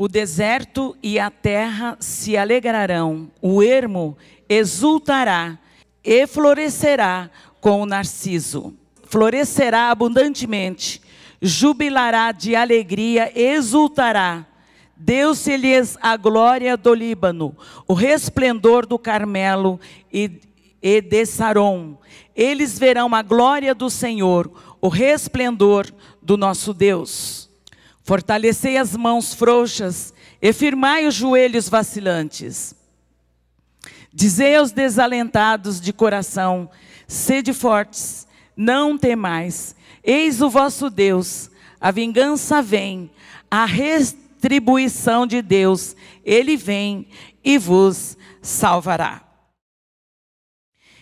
O deserto e a terra se alegrarão, o ermo exultará e florescerá com o narciso. Florescerá abundantemente, jubilará de alegria, exultará. Deu-se-lhes a glória do Líbano, o resplendor do Carmelo e, e de Saron. Eles verão a glória do Senhor, o resplendor do nosso Deus. Fortalecei as mãos frouxas e firmai os joelhos vacilantes. Dizei aos desalentados de coração: sede fortes, não temais. Eis o vosso Deus, a vingança vem, a retribuição de Deus, ele vem e vos salvará.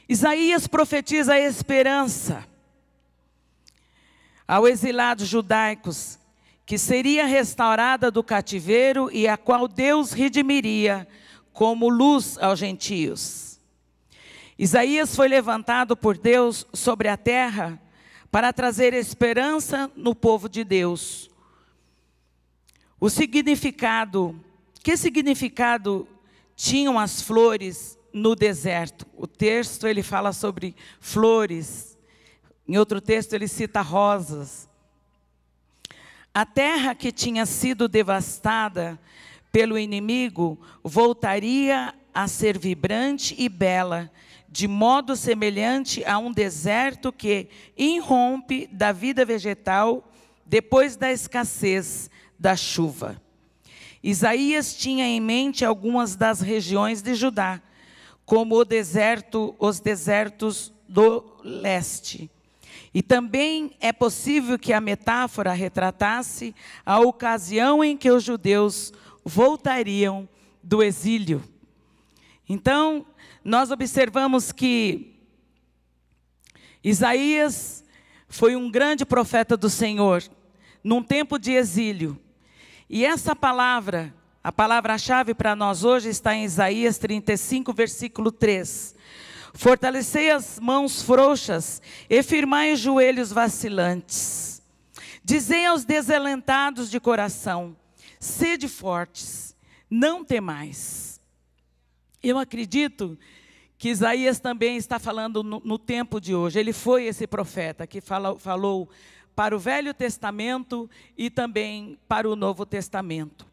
Isaías profetiza a esperança ao exilados judaicos que seria restaurada do cativeiro e a qual Deus redimiria como luz aos gentios. Isaías foi levantado por Deus sobre a terra para trazer esperança no povo de Deus. O significado, que significado tinham as flores no deserto? O texto ele fala sobre flores. Em outro texto ele cita rosas. A terra que tinha sido devastada pelo inimigo voltaria a ser vibrante e bela, de modo semelhante a um deserto que irrompe da vida vegetal depois da escassez da chuva. Isaías tinha em mente algumas das regiões de Judá, como o deserto, os desertos do leste, e também é possível que a metáfora retratasse a ocasião em que os judeus voltariam do exílio. Então, nós observamos que Isaías foi um grande profeta do Senhor, num tempo de exílio. E essa palavra, a palavra-chave para nós hoje está em Isaías 35, versículo 3. Fortalecei as mãos frouxas e firmai os joelhos vacilantes. Dizei aos desalentados de coração: sede fortes, não temais. Eu acredito que Isaías também está falando no, no tempo de hoje. Ele foi esse profeta que fala, falou para o Velho Testamento e também para o Novo Testamento.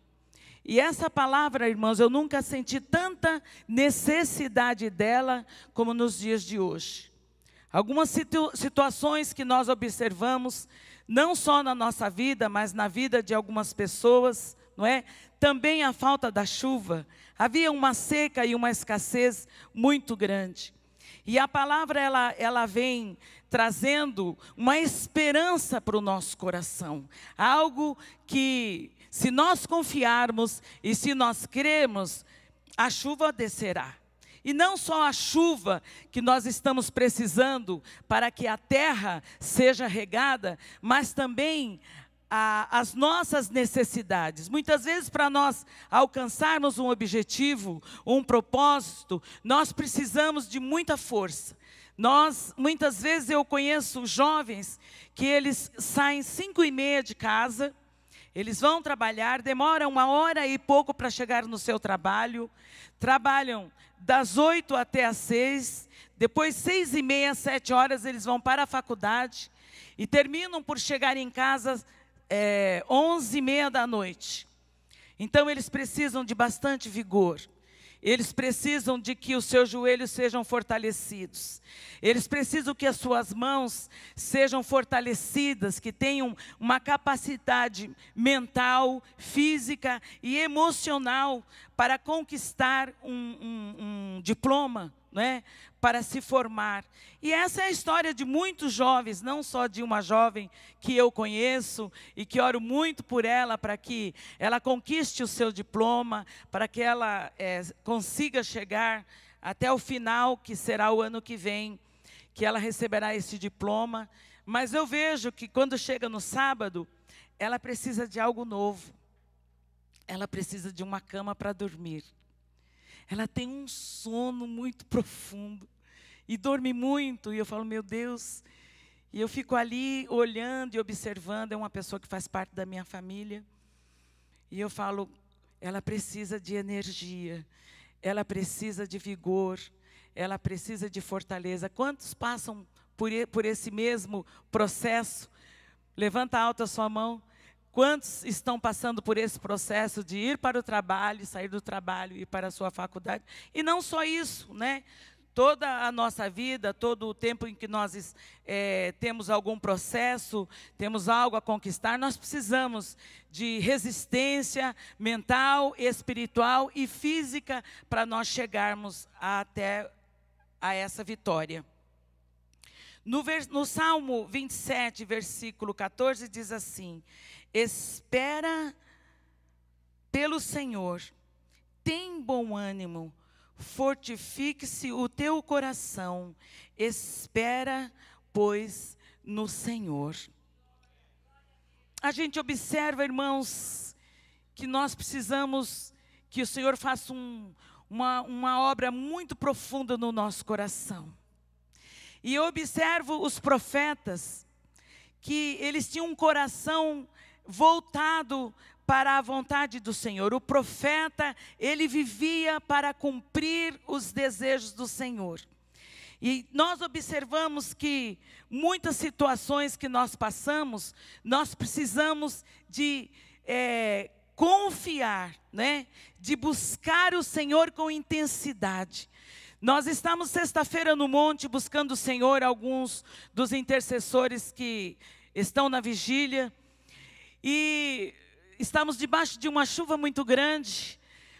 E essa palavra, irmãos, eu nunca senti tanta necessidade dela como nos dias de hoje. Algumas situ situações que nós observamos, não só na nossa vida, mas na vida de algumas pessoas, não é? Também a falta da chuva. Havia uma seca e uma escassez muito grande. E a palavra ela, ela vem trazendo uma esperança para o nosso coração, algo que se nós confiarmos e se nós crermos, a chuva descerá. E não só a chuva que nós estamos precisando para que a terra seja regada, mas também a, as nossas necessidades. Muitas vezes, para nós alcançarmos um objetivo, um propósito, nós precisamos de muita força. Nós, muitas vezes, eu conheço jovens que eles saem cinco e meia de casa eles vão trabalhar, demoram uma hora e pouco para chegar no seu trabalho, trabalham das oito até as seis, depois seis e meia, sete horas eles vão para a faculdade e terminam por chegar em casa é, onze e meia da noite. Então eles precisam de bastante vigor. Eles precisam de que os seus joelhos sejam fortalecidos. Eles precisam que as suas mãos sejam fortalecidas, que tenham uma capacidade mental, física e emocional para conquistar um, um, um diploma né, para se formar. E essa é a história de muitos jovens, não só de uma jovem que eu conheço e que oro muito por ela para que ela conquiste o seu diploma, para que ela é, consiga chegar até o final, que será o ano que vem, que ela receberá esse diploma. Mas eu vejo que quando chega no sábado, ela precisa de algo novo. Ela precisa de uma cama para dormir ela tem um sono muito profundo e dorme muito. E eu falo, meu Deus. E eu fico ali olhando e observando. É uma pessoa que faz parte da minha família. E eu falo, ela precisa de energia, ela precisa de vigor, ela precisa de fortaleza. Quantos passam por, por esse mesmo processo? Levanta alta a sua mão. Quantos estão passando por esse processo de ir para o trabalho, sair do trabalho, ir para a sua faculdade? E não só isso, né? Toda a nossa vida, todo o tempo em que nós é, temos algum processo, temos algo a conquistar, nós precisamos de resistência mental, espiritual e física para nós chegarmos até a essa vitória. No, no Salmo 27, versículo 14, diz assim: espera pelo Senhor, tem bom ânimo, fortifique-se o teu coração, espera, pois, no Senhor. A gente observa, irmãos, que nós precisamos que o Senhor faça um, uma, uma obra muito profunda no nosso coração. E eu observo os profetas, que eles tinham um coração voltado para a vontade do Senhor. O profeta, ele vivia para cumprir os desejos do Senhor. E nós observamos que muitas situações que nós passamos, nós precisamos de é, confiar, né? de buscar o Senhor com intensidade. Nós estamos sexta-feira no monte buscando o Senhor, alguns dos intercessores que estão na vigília e estamos debaixo de uma chuva muito grande,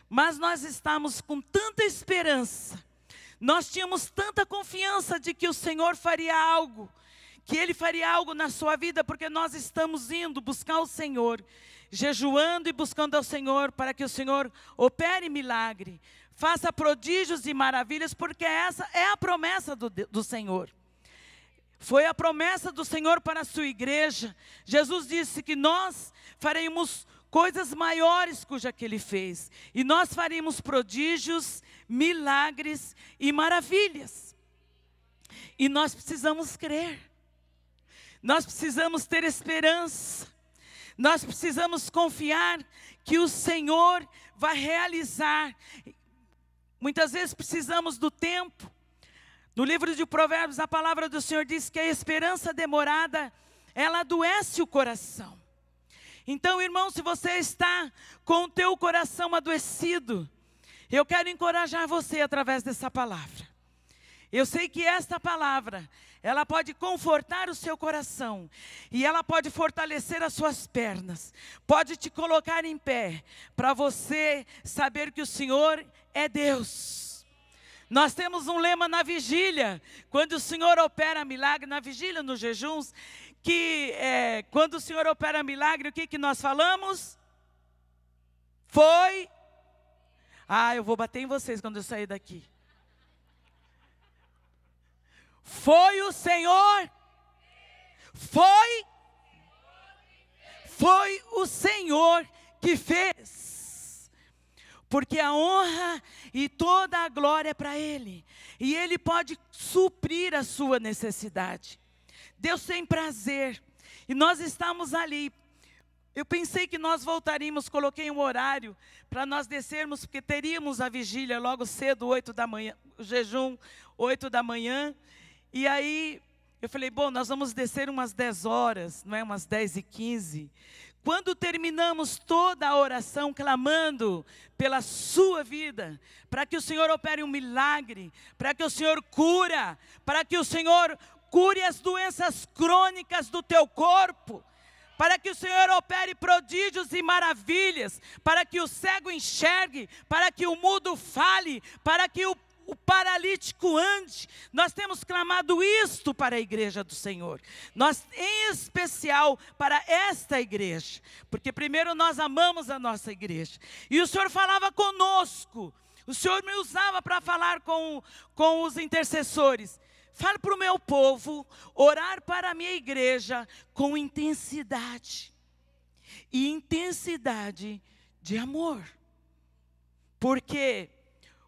mas nós estamos com tanta esperança, nós tínhamos tanta confiança de que o Senhor faria algo, que Ele faria algo na sua vida, porque nós estamos indo buscar o Senhor, jejuando e buscando ao Senhor, para que o Senhor opere milagre, faça prodígios e maravilhas, porque essa é a promessa do, do Senhor. Foi a promessa do Senhor para a sua igreja. Jesus disse que nós faremos coisas maiores cuja que ele fez, e nós faremos prodígios, milagres e maravilhas. E nós precisamos crer. Nós precisamos ter esperança. Nós precisamos confiar que o Senhor vai realizar. Muitas vezes precisamos do tempo, no livro de Provérbios, a palavra do Senhor diz que a esperança demorada, ela adoece o coração. Então, irmão, se você está com o teu coração adoecido, eu quero encorajar você através dessa palavra. Eu sei que esta palavra, ela pode confortar o seu coração e ela pode fortalecer as suas pernas, pode te colocar em pé, para você saber que o Senhor é Deus nós temos um lema na vigília, quando o Senhor opera milagre, na vigília, nos jejuns, que é, quando o Senhor opera milagre, o que, que nós falamos? Foi. Ah, eu vou bater em vocês quando eu sair daqui. Foi o Senhor. Foi. Foi o Senhor que fez porque a honra e toda a glória é para Ele, e Ele pode suprir a sua necessidade. Deus tem prazer, e nós estamos ali. Eu pensei que nós voltaríamos, coloquei um horário para nós descermos, porque teríamos a vigília logo cedo, 8 da manhã, o jejum, 8 da manhã. E aí eu falei, bom, nós vamos descer umas 10 horas, não é? Umas 10 e 15. Quando terminamos toda a oração clamando pela sua vida, para que o Senhor opere um milagre, para que o Senhor cura, para que o Senhor cure as doenças crônicas do teu corpo, para que o Senhor opere prodígios e maravilhas, para que o cego enxergue, para que o mudo fale, para que o o paralítico ande. Nós temos clamado isto para a igreja do Senhor. Nós em especial para esta igreja, porque primeiro nós amamos a nossa igreja. E o Senhor falava conosco. O Senhor me usava para falar com, com os intercessores. Fale para o meu povo orar para a minha igreja com intensidade e intensidade de amor. Porque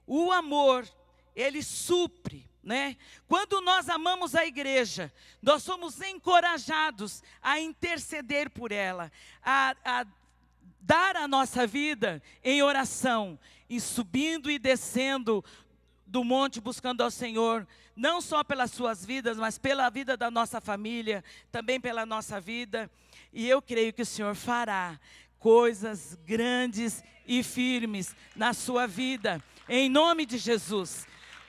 o amor ele supre, né? Quando nós amamos a igreja, nós somos encorajados a interceder por ela, a, a dar a nossa vida em oração, e subindo e descendo do monte buscando ao Senhor, não só pelas suas vidas, mas pela vida da nossa família, também pela nossa vida. E eu creio que o Senhor fará coisas grandes e firmes na sua vida, em nome de Jesus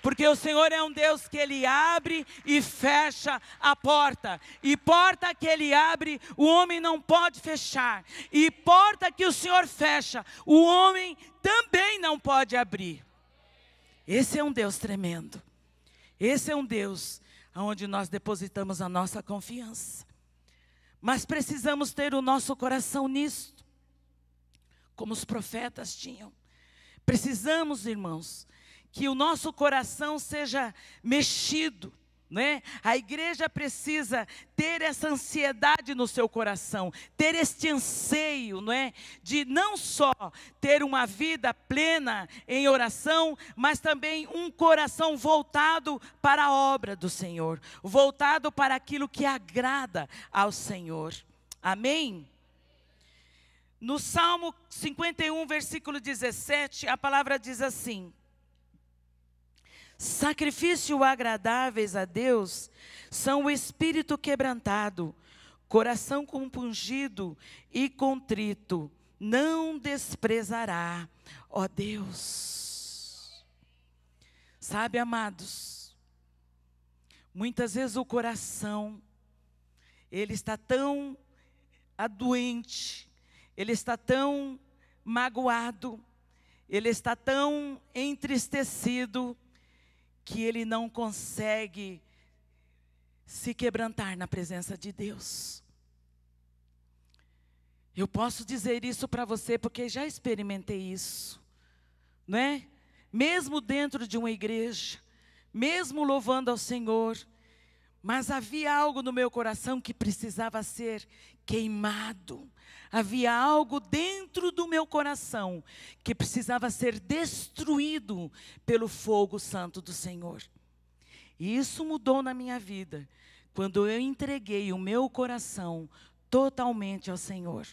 porque o Senhor é um Deus que ele abre e fecha a porta, e porta que ele abre, o homem não pode fechar, e porta que o Senhor fecha, o homem também não pode abrir. Esse é um Deus tremendo, esse é um Deus onde nós depositamos a nossa confiança, mas precisamos ter o nosso coração nisto, como os profetas tinham. Precisamos, irmãos, que o nosso coração seja mexido. Né? A igreja precisa ter essa ansiedade no seu coração, ter este anseio, né? De não só ter uma vida plena em oração, mas também um coração voltado para a obra do Senhor, voltado para aquilo que agrada ao Senhor. Amém. No Salmo 51, versículo 17, a palavra diz assim: Sacrifício agradáveis a Deus são o espírito quebrantado, coração compungido e contrito, não desprezará, ó Deus. Sabe, amados, muitas vezes o coração, ele está tão adoente, ele está tão magoado, ele está tão entristecido, que ele não consegue se quebrantar na presença de Deus. Eu posso dizer isso para você porque já experimentei isso, não é? Mesmo dentro de uma igreja, mesmo louvando ao Senhor, mas havia algo no meu coração que precisava ser queimado. Havia algo dentro do meu coração que precisava ser destruído pelo fogo santo do Senhor. E isso mudou na minha vida quando eu entreguei o meu coração totalmente ao Senhor.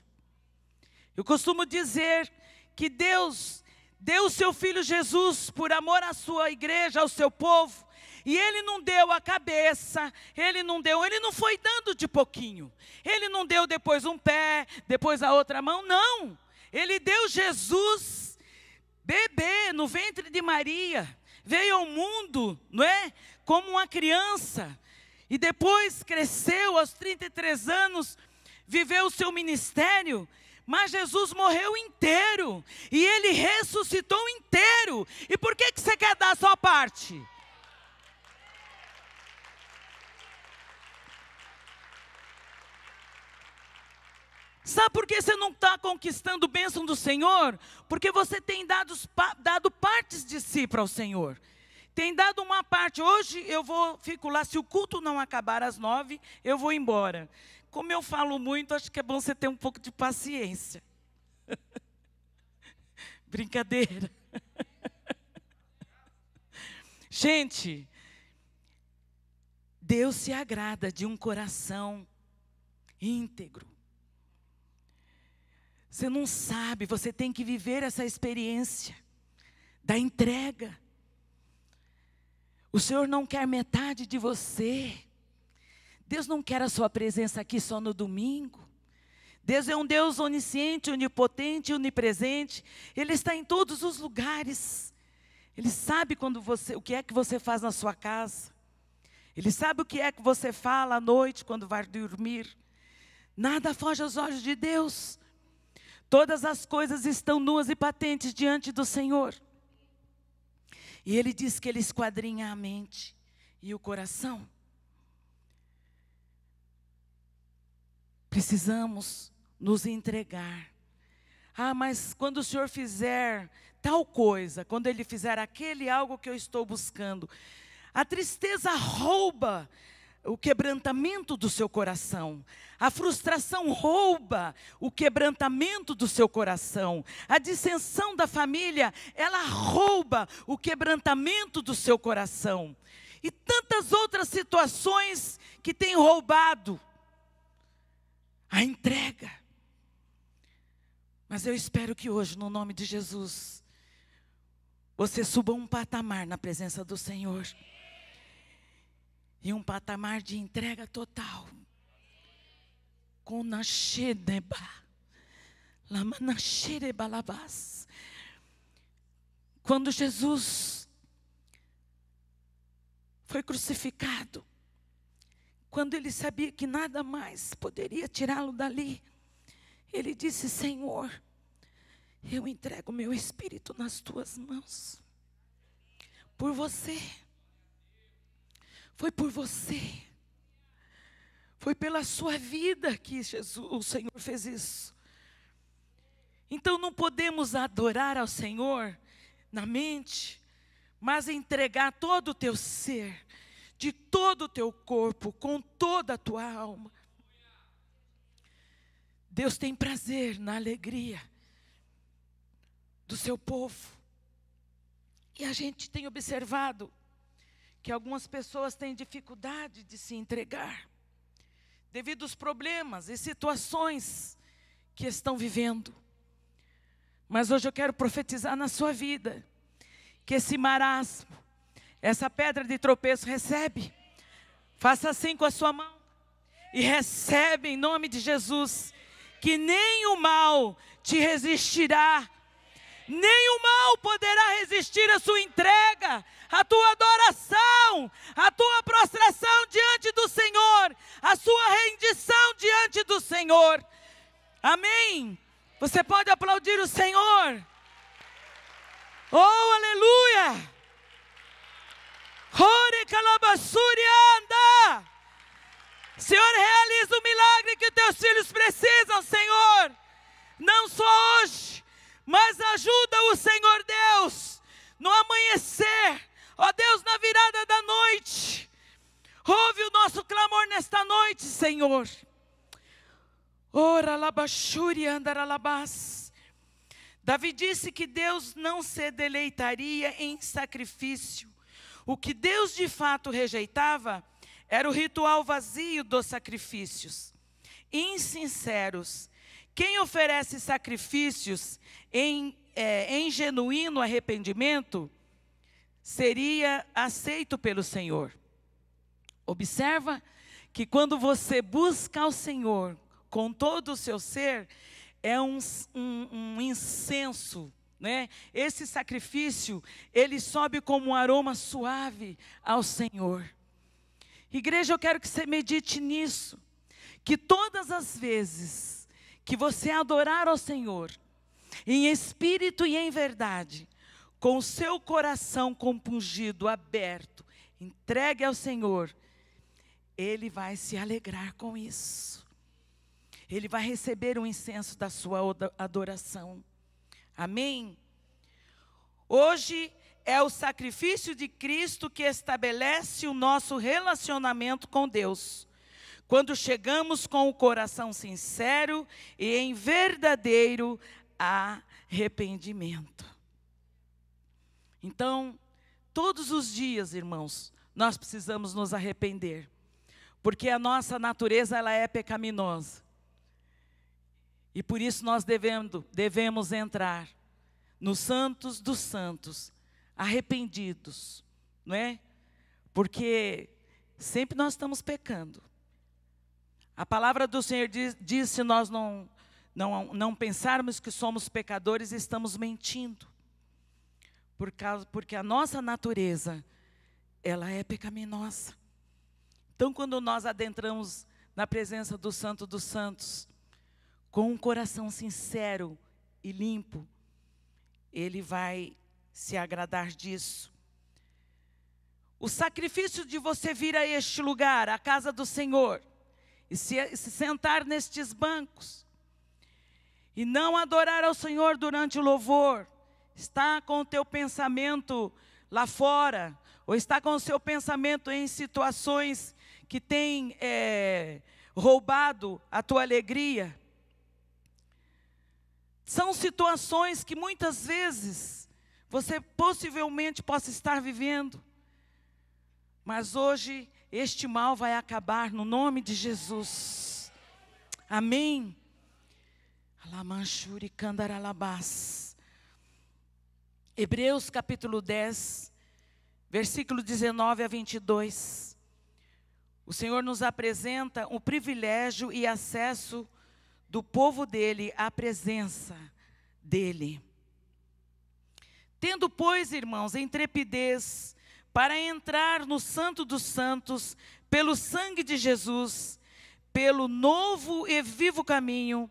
Eu costumo dizer que Deus deu seu filho Jesus por amor à sua igreja, ao seu povo, e ele não deu a cabeça, ele não deu, ele não foi dando de pouquinho. Ele não deu depois um pé, depois a outra mão, não. Ele deu Jesus bebê no ventre de Maria. Veio ao mundo, não é? Como uma criança. E depois cresceu aos 33 anos, viveu o seu ministério. Mas Jesus morreu inteiro e ele ressuscitou inteiro. E por que, que você quer dar a sua parte? Sabe por que você não está conquistando bênção do Senhor? Porque você tem dado, dado partes de si para o Senhor. Tem dado uma parte. Hoje eu vou, fico lá. Se o culto não acabar às nove, eu vou embora. Como eu falo muito, acho que é bom você ter um pouco de paciência. Brincadeira. Gente, Deus se agrada de um coração íntegro você não sabe, você tem que viver essa experiência da entrega. O Senhor não quer metade de você. Deus não quer a sua presença aqui só no domingo. Deus é um Deus onisciente, onipotente, onipresente. Ele está em todos os lugares. Ele sabe quando você, o que é que você faz na sua casa. Ele sabe o que é que você fala à noite quando vai dormir. Nada foge aos olhos de Deus. Todas as coisas estão nuas e patentes diante do Senhor. E ele diz que ele esquadrinha a mente e o coração. Precisamos nos entregar. Ah, mas quando o Senhor fizer tal coisa, quando ele fizer aquele algo que eu estou buscando, a tristeza rouba o quebrantamento do seu coração. A frustração rouba o quebrantamento do seu coração. A dissensão da família, ela rouba o quebrantamento do seu coração. E tantas outras situações que têm roubado a entrega. Mas eu espero que hoje, no nome de Jesus, você suba um patamar na presença do Senhor em um patamar de entrega total. Quando Jesus foi crucificado, quando ele sabia que nada mais poderia tirá-lo dali, ele disse: Senhor, eu entrego meu espírito nas tuas mãos, por você foi por você. Foi pela sua vida que Jesus, o Senhor fez isso. Então não podemos adorar ao Senhor na mente, mas entregar todo o teu ser, de todo o teu corpo, com toda a tua alma. Deus tem prazer na alegria do seu povo. E a gente tem observado que algumas pessoas têm dificuldade de se entregar devido aos problemas e situações que estão vivendo. Mas hoje eu quero profetizar na sua vida que esse marasmo, essa pedra de tropeço recebe. Faça assim com a sua mão e recebe em nome de Jesus, que nem o mal te resistirá nem o mal poderá resistir à sua entrega, à tua adoração, à tua prostração diante do Senhor, à sua rendição diante do Senhor. Amém? Você pode aplaudir o Senhor? Oh, aleluia! Ore anda! Senhor, realiza o milagre que teus filhos precisam, Senhor. Não só hoje, mas ajuda o Senhor Deus no amanhecer, ó Deus, na virada da noite. Ouve o nosso clamor nesta noite, Senhor. Ora labachuri andaralabás. Davi disse que Deus não se deleitaria em sacrifício. O que Deus de fato rejeitava era o ritual vazio dos sacrifícios. Insinceros. Quem oferece sacrifícios em, é, em genuíno arrependimento, seria aceito pelo Senhor. Observa que quando você busca o Senhor com todo o seu ser, é um, um, um incenso né? Esse sacrifício, ele sobe como um aroma suave ao Senhor. Igreja, eu quero que você medite nisso, que todas as vezes que você adorar ao Senhor, em espírito e em verdade, com o seu coração compungido, aberto, entregue ao Senhor, ele vai se alegrar com isso. Ele vai receber o incenso da sua adoração. Amém? Hoje é o sacrifício de Cristo que estabelece o nosso relacionamento com Deus. Quando chegamos com o coração sincero e em verdadeiro arrependimento. Então, todos os dias, irmãos, nós precisamos nos arrepender, porque a nossa natureza ela é pecaminosa. E por isso nós devemos, devemos entrar nos santos dos santos, arrependidos, não é? Porque sempre nós estamos pecando. A palavra do Senhor diz, diz se nós não não, não pensarmos que somos pecadores, estamos mentindo. Por causa, porque a nossa natureza, ela é pecaminosa. Então, quando nós adentramos na presença do Santo dos Santos, com um coração sincero e limpo, ele vai se agradar disso. O sacrifício de você vir a este lugar, a casa do Senhor, e se, se sentar nestes bancos, e não adorar ao Senhor durante o louvor, está com o teu pensamento lá fora, ou está com o seu pensamento em situações que têm é, roubado a tua alegria. São situações que muitas vezes você possivelmente possa estar vivendo, mas hoje este mal vai acabar no nome de Jesus. Amém. Alamanchuri candaralabás. Hebreus capítulo 10, versículo 19 a 22. O Senhor nos apresenta o privilégio e acesso do povo dele à presença dele. Tendo, pois, irmãos, intrepidez para entrar no Santo dos Santos pelo sangue de Jesus, pelo novo e vivo caminho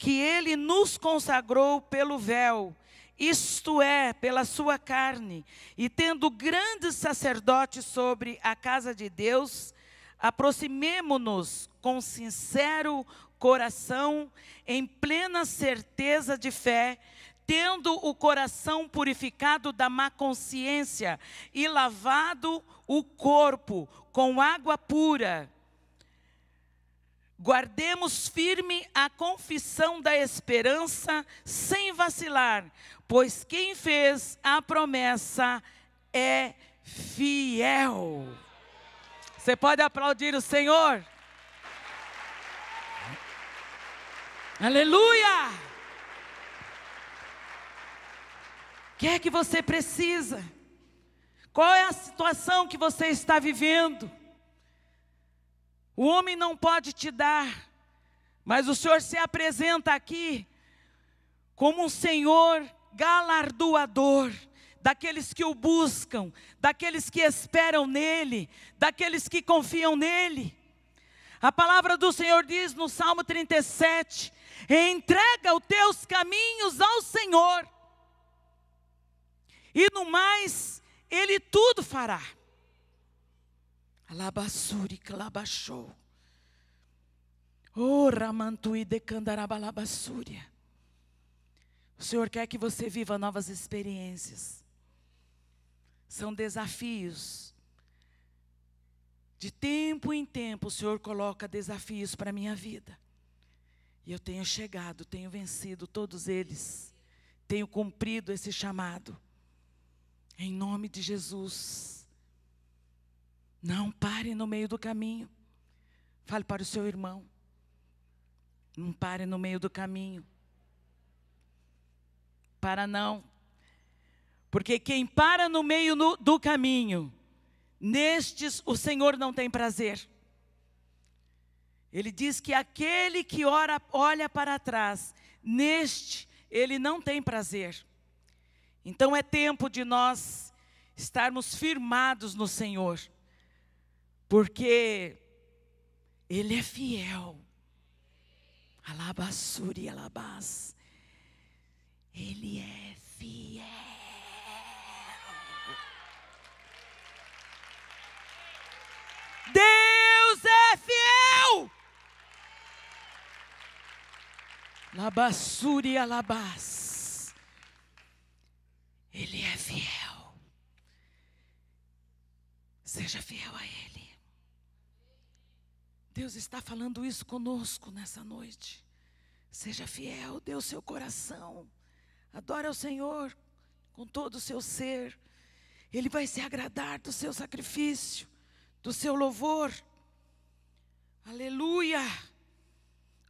que ele nos consagrou pelo véu, isto é, pela sua carne, e tendo grandes sacerdotes sobre a casa de Deus, aproximemo-nos com sincero coração, em plena certeza de fé, tendo o coração purificado da má consciência e lavado o corpo com água pura. Guardemos firme a confissão da esperança sem vacilar, pois quem fez a promessa é fiel. Você pode aplaudir o Senhor? Aleluia! O que é que você precisa? Qual é a situação que você está vivendo? o homem não pode te dar, mas o Senhor se apresenta aqui como um Senhor galardoador daqueles que o buscam, daqueles que esperam nele, daqueles que confiam nele. A palavra do Senhor diz no Salmo 37: entrega os teus caminhos ao Senhor, e no mais, Ele tudo fará. Alabasuri, clabachou. Oh, ramantui de candarabalabassuria. O Senhor quer que você viva novas experiências. São desafios. De tempo em tempo, o Senhor coloca desafios para a minha vida. E eu tenho chegado, tenho vencido todos eles. Tenho cumprido esse chamado. Em nome de Jesus. Não pare no meio do caminho. Fale para o seu irmão. Não pare no meio do caminho. Para não. Porque quem para no meio no, do caminho, nestes o Senhor não tem prazer. Ele diz que aquele que ora, olha para trás, neste ele não tem prazer. Então é tempo de nós estarmos firmados no Senhor porque Ele é fiel. Alabassuri, alabás. Ele é fiel. Deus é fiel. Labassuri, alabás. Ele é fiel. Seja fiel a Ele. Deus está falando isso conosco nessa noite. Seja fiel, dê o seu coração. Adore ao Senhor com todo o seu ser. Ele vai se agradar do seu sacrifício, do seu louvor. Aleluia!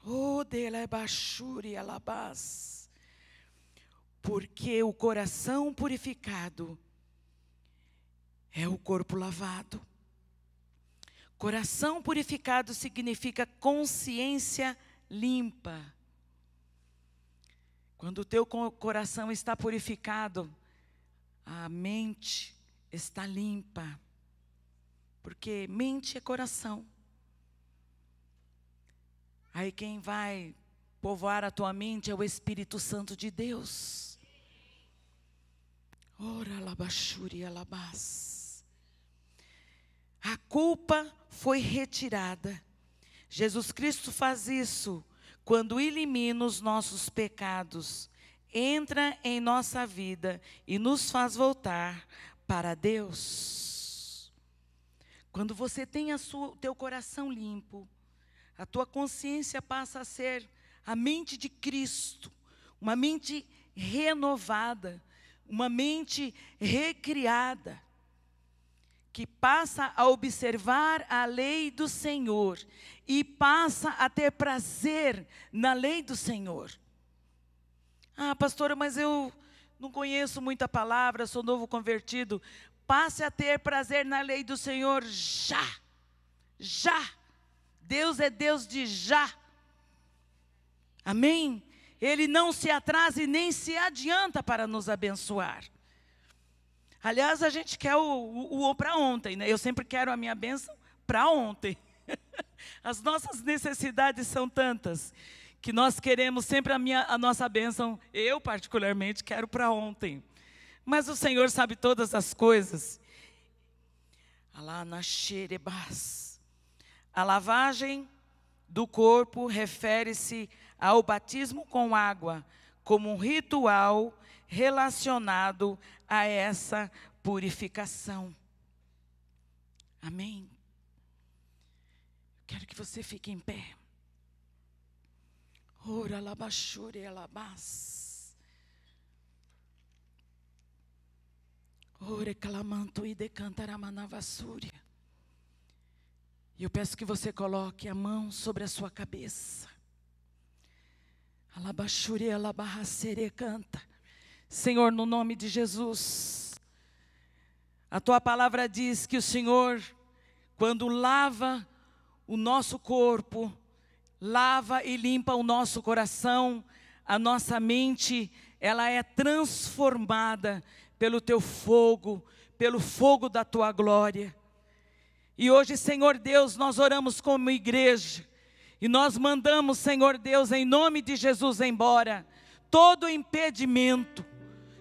Oh, Delabaxuri Alabás. Porque o coração purificado é o corpo lavado. Coração purificado significa consciência limpa. Quando o teu coração está purificado, a mente está limpa. Porque mente é coração. Aí quem vai povoar a tua mente é o Espírito Santo de Deus. Ora, labachuri, alabás. A culpa foi retirada. Jesus Cristo faz isso quando elimina os nossos pecados, entra em nossa vida e nos faz voltar para Deus. Quando você tem o teu coração limpo, a tua consciência passa a ser a mente de Cristo, uma mente renovada, uma mente recriada que passa a observar a lei do Senhor e passa a ter prazer na lei do Senhor. Ah, pastora, mas eu não conheço muita palavra, sou novo convertido. Passe a ter prazer na lei do Senhor já. Já. Deus é Deus de já. Amém? Ele não se atrasa e nem se adianta para nos abençoar. Aliás, a gente quer o, o, o para ontem, né? Eu sempre quero a minha bênção para ontem. As nossas necessidades são tantas que nós queremos sempre a, minha, a nossa bênção. Eu, particularmente, quero para ontem. Mas o Senhor sabe todas as coisas. A lavagem do corpo refere-se ao batismo com água, como um ritual relacionado a essa purificação. Amém? quero que você fique em pé. Ora, labachure, alabás. Ora, calamanto e decantaramanavassúria. E eu peço que você coloque a mão sobre a sua cabeça. Alabachure, alabarracere, canta. Senhor, no nome de Jesus. A tua palavra diz que o Senhor, quando lava o nosso corpo, lava e limpa o nosso coração, a nossa mente, ela é transformada pelo teu fogo, pelo fogo da tua glória. E hoje, Senhor Deus, nós oramos como igreja e nós mandamos, Senhor Deus, em nome de Jesus embora todo impedimento,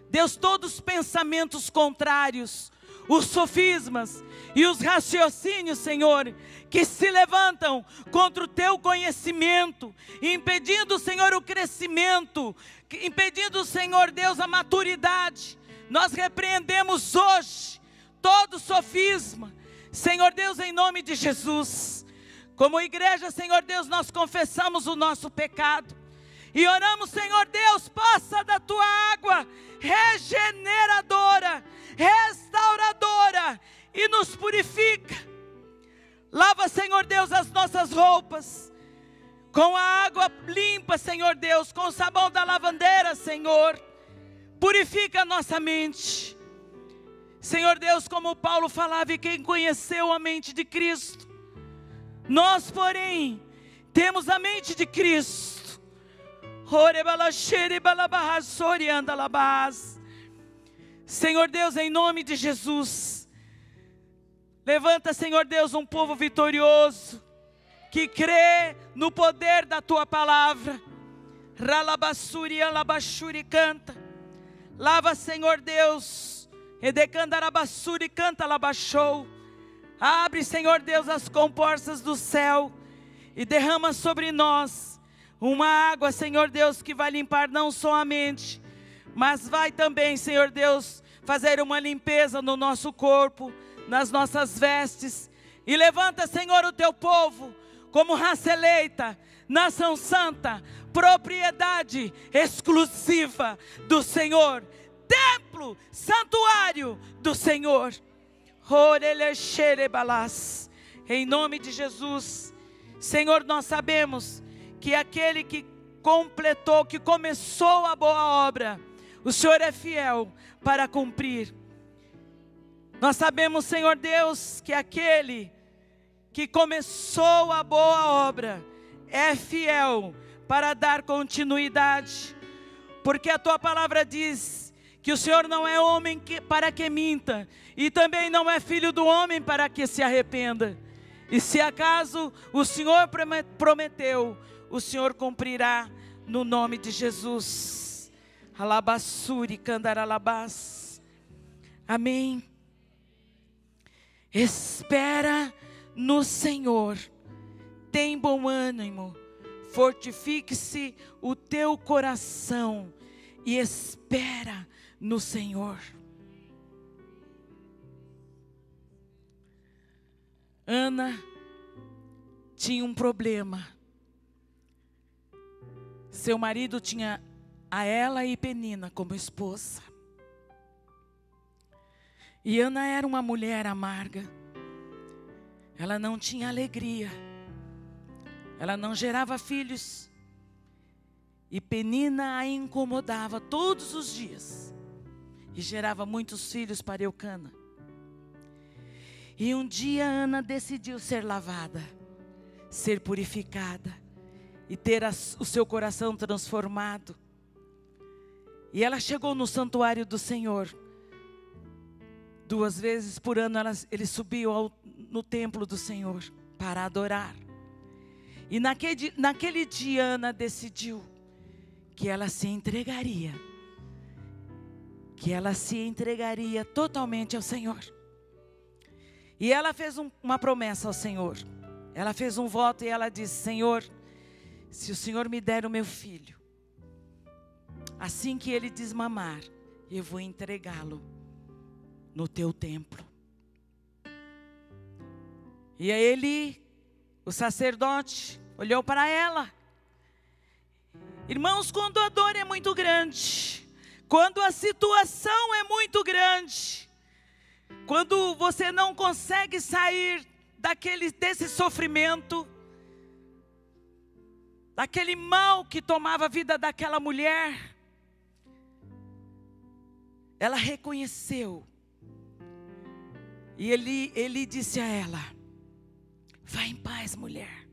Deus, todos os pensamentos contrários, os sofismas e os raciocínios, Senhor, que se levantam contra o teu conhecimento, impedindo, Senhor, o crescimento, impedindo, Senhor Deus, a maturidade. Nós repreendemos hoje todo sofisma, Senhor Deus, em nome de Jesus. Como igreja, Senhor Deus, nós confessamos o nosso pecado. E oramos, Senhor Deus, passa da tua água regeneradora, restauradora e nos purifica. Lava, Senhor Deus, as nossas roupas com a água limpa, Senhor Deus, com o sabão da lavandeira, Senhor. Purifica a nossa mente. Senhor Deus, como Paulo falava, e quem conheceu a mente de Cristo, nós, porém, temos a mente de Cristo. Senhor Deus, em nome de Jesus, levanta, Senhor Deus, um povo vitorioso que crê no poder da tua palavra. Ralabassuri, alabaxuri, canta. Lava, Senhor Deus, edecandarabassuri, canta, alabaxou. Abre, Senhor Deus, as comportas do céu e derrama sobre nós uma água, Senhor Deus, que vai limpar não só a mente, mas vai também, Senhor Deus, fazer uma limpeza no nosso corpo, nas nossas vestes. E levanta, Senhor, o teu povo como raça eleita, nação santa, propriedade exclusiva do Senhor, templo, santuário do Senhor. Em nome de Jesus, Senhor, nós sabemos que aquele que completou, que começou a boa obra, o Senhor é fiel para cumprir. Nós sabemos, Senhor Deus, que aquele que começou a boa obra é fiel para dar continuidade, porque a tua palavra diz que o Senhor não é homem que, para que minta, e também não é filho do homem para que se arrependa. E se acaso o Senhor prometeu, o Senhor cumprirá no nome de Jesus. Alabassuri, candaralabás. Amém. Espera no Senhor, tem bom ânimo, fortifique-se o teu coração e espera no Senhor. Ana tinha um problema seu marido tinha a ela e Penina como esposa. E Ana era uma mulher amarga. Ela não tinha alegria. Ela não gerava filhos. E Penina a incomodava todos os dias. E gerava muitos filhos para Eucana. E um dia Ana decidiu ser lavada, ser purificada e ter o seu coração transformado. E ela chegou no santuário do Senhor. Duas vezes por ano ela, ele subiu ao, no templo do Senhor para adorar. E naquele, naquele dia Ana decidiu que ela se entregaria. Que ela se entregaria totalmente ao Senhor. E ela fez um, uma promessa ao Senhor. Ela fez um voto e ela disse: Senhor, se o Senhor me der o meu filho, assim que ele desmamar, eu vou entregá-lo no teu templo. E aí ele, o sacerdote, olhou para ela. Irmãos, quando a dor é muito grande, quando a situação é muito grande, quando você não consegue sair daquele desse sofrimento, daquele mal que tomava a vida daquela mulher, ela reconheceu. E ele, ele disse a ela: Vá em paz, mulher.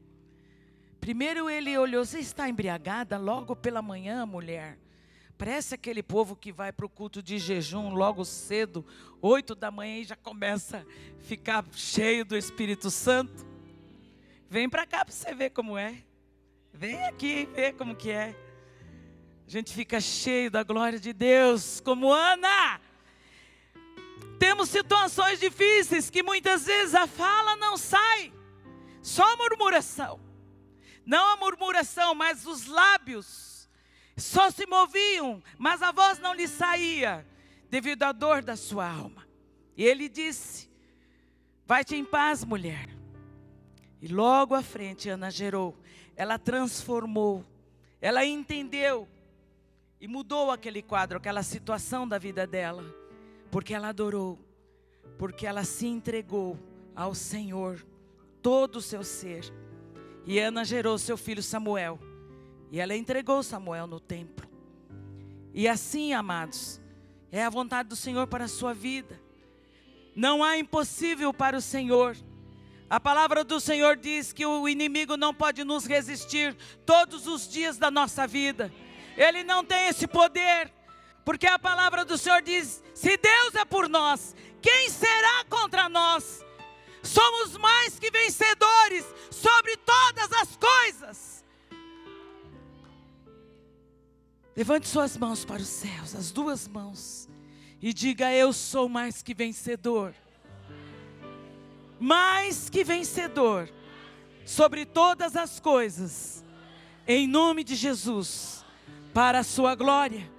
Primeiro ele olhou: Você está embriagada? Logo pela manhã, mulher. Parece aquele povo que vai para o culto de jejum logo cedo, oito da manhã, e já começa a ficar cheio do Espírito Santo. Vem para cá para você ver como é. Vem aqui ver como que é. A gente fica cheio da glória de Deus, como Ana. Temos situações difíceis que muitas vezes a fala não sai, só murmuração. Não a murmuração, mas os lábios só se moviam, mas a voz não lhe saía, devido à dor da sua alma. E ele disse: Vai-te em paz, mulher. E logo à frente Ana gerou ela transformou, ela entendeu e mudou aquele quadro, aquela situação da vida dela, porque ela adorou, porque ela se entregou ao Senhor, todo o seu ser. E Ana gerou seu filho Samuel, e ela entregou Samuel no templo. E assim, amados, é a vontade do Senhor para a sua vida. Não há impossível para o Senhor. A palavra do Senhor diz que o inimigo não pode nos resistir todos os dias da nossa vida. Ele não tem esse poder, porque a palavra do Senhor diz: se Deus é por nós, quem será contra nós? Somos mais que vencedores sobre todas as coisas. Levante suas mãos para os céus, as duas mãos, e diga: Eu sou mais que vencedor mais que vencedor sobre todas as coisas, em nome de Jesus, para a sua glória.